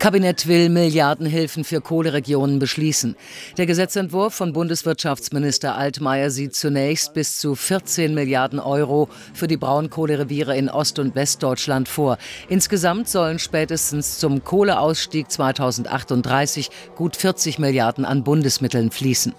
Kabinett will Milliardenhilfen für Kohleregionen beschließen. Der Gesetzentwurf von Bundeswirtschaftsminister Altmaier sieht zunächst bis zu 14 Milliarden Euro für die Braunkohlereviere in Ost- und Westdeutschland vor. Insgesamt sollen spätestens zum Kohleausstieg 2038 gut 40 Milliarden an Bundesmitteln fließen.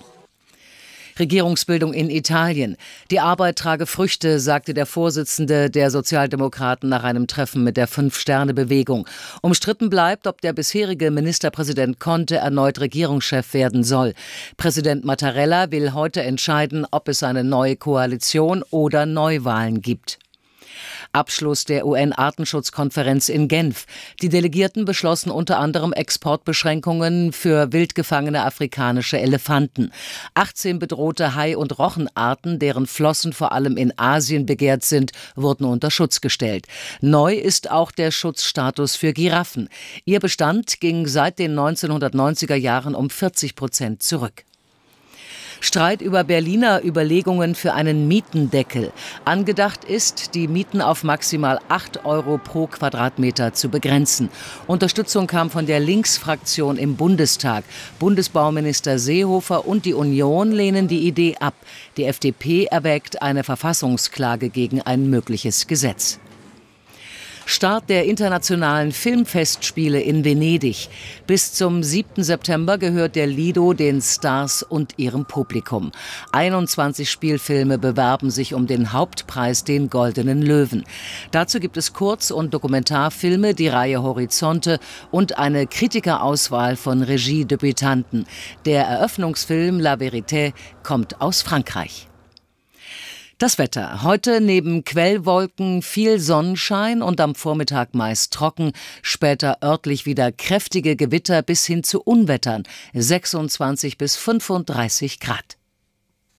Regierungsbildung in Italien. Die Arbeit trage Früchte, sagte der Vorsitzende der Sozialdemokraten nach einem Treffen mit der Fünf-Sterne-Bewegung. Umstritten bleibt, ob der bisherige Ministerpräsident Conte erneut Regierungschef werden soll. Präsident Mattarella will heute entscheiden, ob es eine neue Koalition oder Neuwahlen gibt. Abschluss der UN-Artenschutzkonferenz in Genf. Die Delegierten beschlossen unter anderem Exportbeschränkungen für wildgefangene afrikanische Elefanten. 18 bedrohte Hai- und Rochenarten, deren Flossen vor allem in Asien begehrt sind, wurden unter Schutz gestellt. Neu ist auch der Schutzstatus für Giraffen. Ihr Bestand ging seit den 1990er Jahren um 40 Prozent zurück. Streit über Berliner Überlegungen für einen Mietendeckel. Angedacht ist, die Mieten auf maximal 8 Euro pro Quadratmeter zu begrenzen. Unterstützung kam von der Linksfraktion im Bundestag. Bundesbauminister Seehofer und die Union lehnen die Idee ab. Die FDP erwägt eine Verfassungsklage gegen ein mögliches Gesetz. Start der internationalen Filmfestspiele in Venedig. Bis zum 7. September gehört der Lido den Stars und ihrem Publikum. 21 Spielfilme bewerben sich um den Hauptpreis, den Goldenen Löwen. Dazu gibt es Kurz- und Dokumentarfilme, die Reihe Horizonte und eine Kritikerauswahl von Regiedebütanten. Der Eröffnungsfilm La Vérité kommt aus Frankreich. Das Wetter. Heute neben Quellwolken viel Sonnenschein und am Vormittag meist trocken, später örtlich wieder kräftige Gewitter bis hin zu Unwettern, 26 bis 35 Grad.